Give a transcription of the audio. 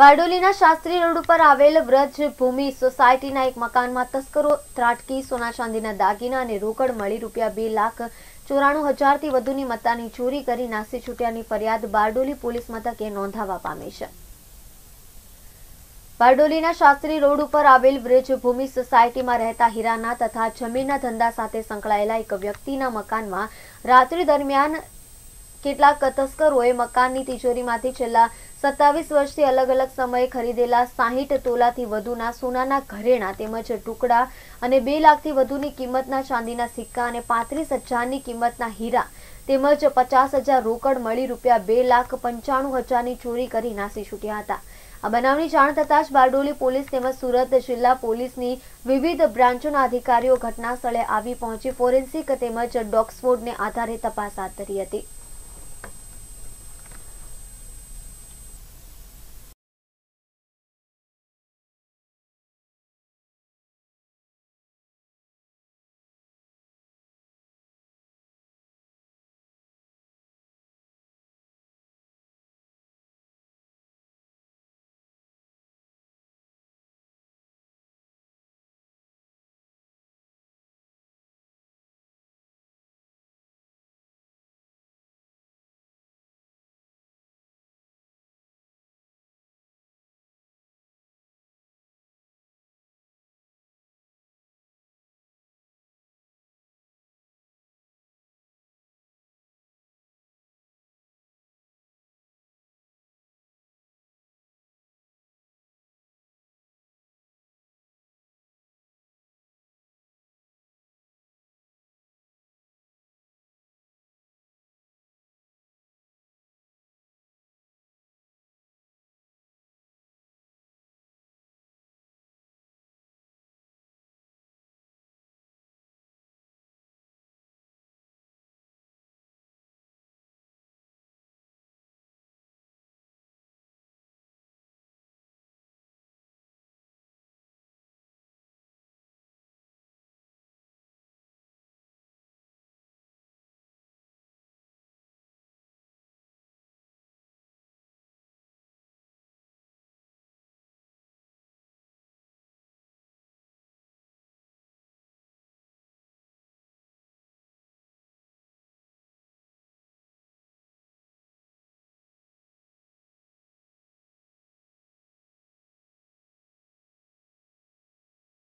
વાડોલીના Shastri road ઉપર આવેલ વ્રજ ભૂમિ સોસાયટીના એક મકાનમાં તસ્કરો ત્રાટકી સોના ચાંદીના દાગીના અને રોકડ મળી રૂપિયા બે લાખ ચોરાણું હજારથી વધુની મત્તાની ચોરી કરી નાસી છૂટ્યાની ફરિયાદ બારડોલી પોલીસ મથકે નોંધાવા પામી છે બારડોલીના શાસ્ત્રી રોડ ઉપર આવેલ વ્રજ ભૂમિ સોસાયટીમાં રહેતા હીરાના તથા જમીનના ધંધા સાથે સંકળાયેલા એક વ્યક્તિના મકાનમાં રાત્રિ દરમિયાન કેટલાક તસ્કરોએ મકાનની તિજોરીમાંથી છેલ્લા સત્તાવીસ વર્ષથી અલગ અલગ સમયે ખરીદેલા સાહીઠ તોલાથી વધુના સોનાના ઘરેણા તેમજ ટુકડા અને બે લાખથી વધુની કિંમતના ચાંદીના સિક્કા અને પાંત્રીસ હજારની કિંમતના હીરા તેમજ પચાસ હજાર રોકડ મળી રૂપિયા બે લાખ પંચાણું હજારની ચોરી કરી નાસી છૂટ્યા હતા આ બનાવની જાણ થતાં જ બારડોલી પોલીસ તેમજ સુરત જિલ્લા પોલીસની વિવિધ બ્રાન્ચોના અધિકારીઓ ઘટના સ્થળે આવી પહોંચી ફોરેન્સિક તેમજ ડોગસ્ફોડને આધારે તપાસ હાથ ધરી હતી